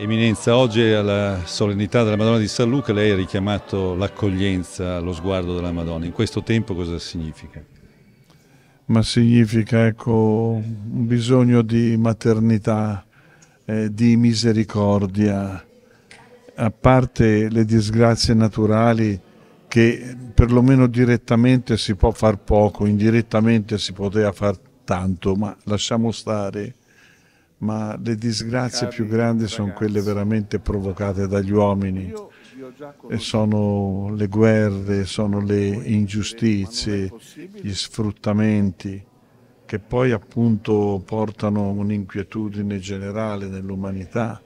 Eminenza, oggi alla solennità della Madonna di San Luca lei ha richiamato l'accoglienza allo sguardo della Madonna. In questo tempo cosa significa? Ma significa ecco, un bisogno di maternità, eh, di misericordia, a parte le disgrazie naturali che perlomeno direttamente si può far poco, indirettamente si poteva far tanto, ma lasciamo stare ma le disgrazie più grandi sono quelle veramente provocate dagli uomini e sono le guerre, sono le eh, ingiustizie, gli sfruttamenti che poi appunto portano un'inquietudine generale nell'umanità.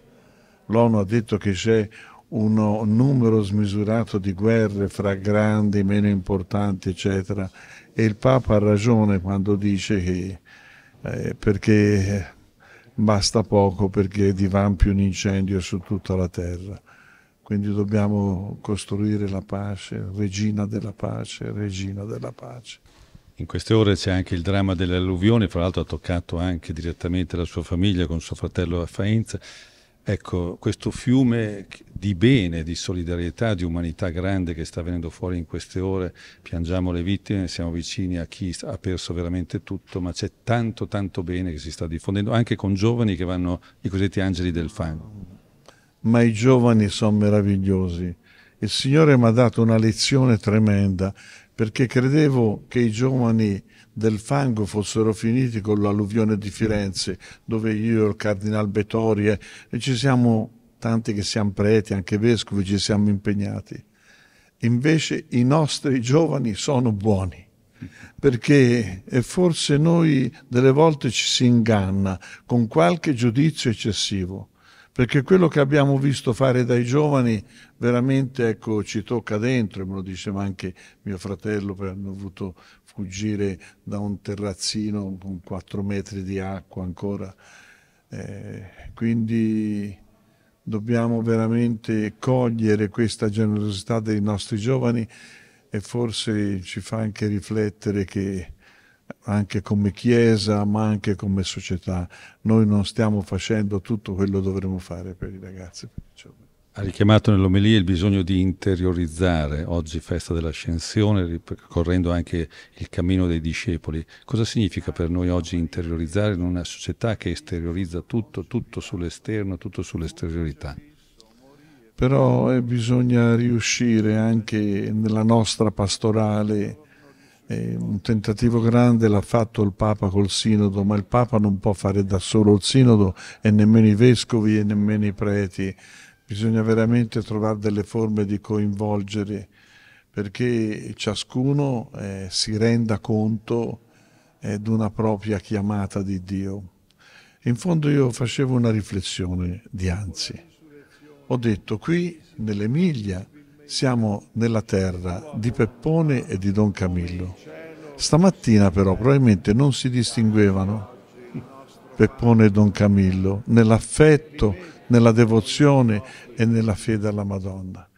L'ONU ha detto che c'è un numero smisurato di guerre fra grandi, meno importanti, eccetera. E il Papa ha ragione quando dice che eh, perché basta poco perché divampi un incendio su tutta la terra. Quindi dobbiamo costruire la pace, regina della pace, regina della pace. In queste ore c'è anche il dramma delle alluvioni, fra l'altro ha toccato anche direttamente la sua famiglia con suo fratello a Faenza. Ecco, questo fiume di bene, di solidarietà, di umanità grande che sta venendo fuori in queste ore, piangiamo le vittime, siamo vicini a chi ha perso veramente tutto, ma c'è tanto tanto bene che si sta diffondendo, anche con giovani che vanno i cosiddetti angeli del fango. Ma i giovani sono meravigliosi. Il Signore mi ha dato una lezione tremenda perché credevo che i giovani del fango fossero finiti con l'alluvione di Firenze, dove io, e il cardinal Betorie, e ci siamo tanti che siamo preti, anche vescovi, ci siamo impegnati. Invece i nostri giovani sono buoni perché forse noi delle volte ci si inganna con qualche giudizio eccessivo perché quello che abbiamo visto fare dai giovani veramente ecco, ci tocca dentro, e me lo diceva anche mio fratello, hanno dovuto fuggire da un terrazzino con 4 metri di acqua ancora. Eh, quindi dobbiamo veramente cogliere questa generosità dei nostri giovani e forse ci fa anche riflettere che anche come Chiesa, ma anche come società. Noi non stiamo facendo tutto quello che dovremmo fare per i ragazzi. Ha richiamato nell'omelia il bisogno di interiorizzare oggi festa dell'ascensione, ripercorrendo anche il cammino dei discepoli. Cosa significa per noi oggi interiorizzare in una società che esteriorizza tutto, tutto sull'esterno, tutto sull'esteriorità? Però eh, bisogna riuscire anche nella nostra pastorale eh, un tentativo grande l'ha fatto il Papa col sinodo, ma il Papa non può fare da solo il sinodo e nemmeno i vescovi e nemmeno i preti. Bisogna veramente trovare delle forme di coinvolgere perché ciascuno eh, si renda conto eh, di una propria chiamata di Dio. In fondo io facevo una riflessione di anzi. Ho detto qui nell'Emilia siamo nella terra di Peppone e di Don Camillo. Stamattina però probabilmente non si distinguevano Peppone e Don Camillo nell'affetto, nella devozione e nella fede alla Madonna.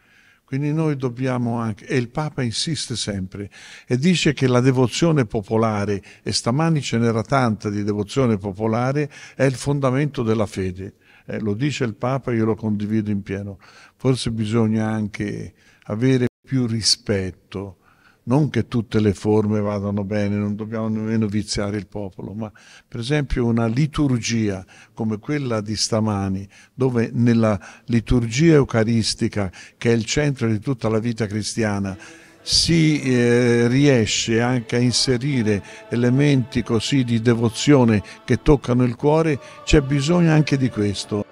Quindi noi dobbiamo anche, e il Papa insiste sempre e dice che la devozione popolare, e stamani ce n'era tanta di devozione popolare, è il fondamento della fede eh, lo dice il Papa e io lo condivido in pieno, forse bisogna anche avere più rispetto, non che tutte le forme vadano bene, non dobbiamo nemmeno viziare il popolo, ma per esempio una liturgia come quella di stamani, dove nella liturgia eucaristica, che è il centro di tutta la vita cristiana, si eh, riesce anche a inserire elementi così di devozione che toccano il cuore, c'è bisogno anche di questo.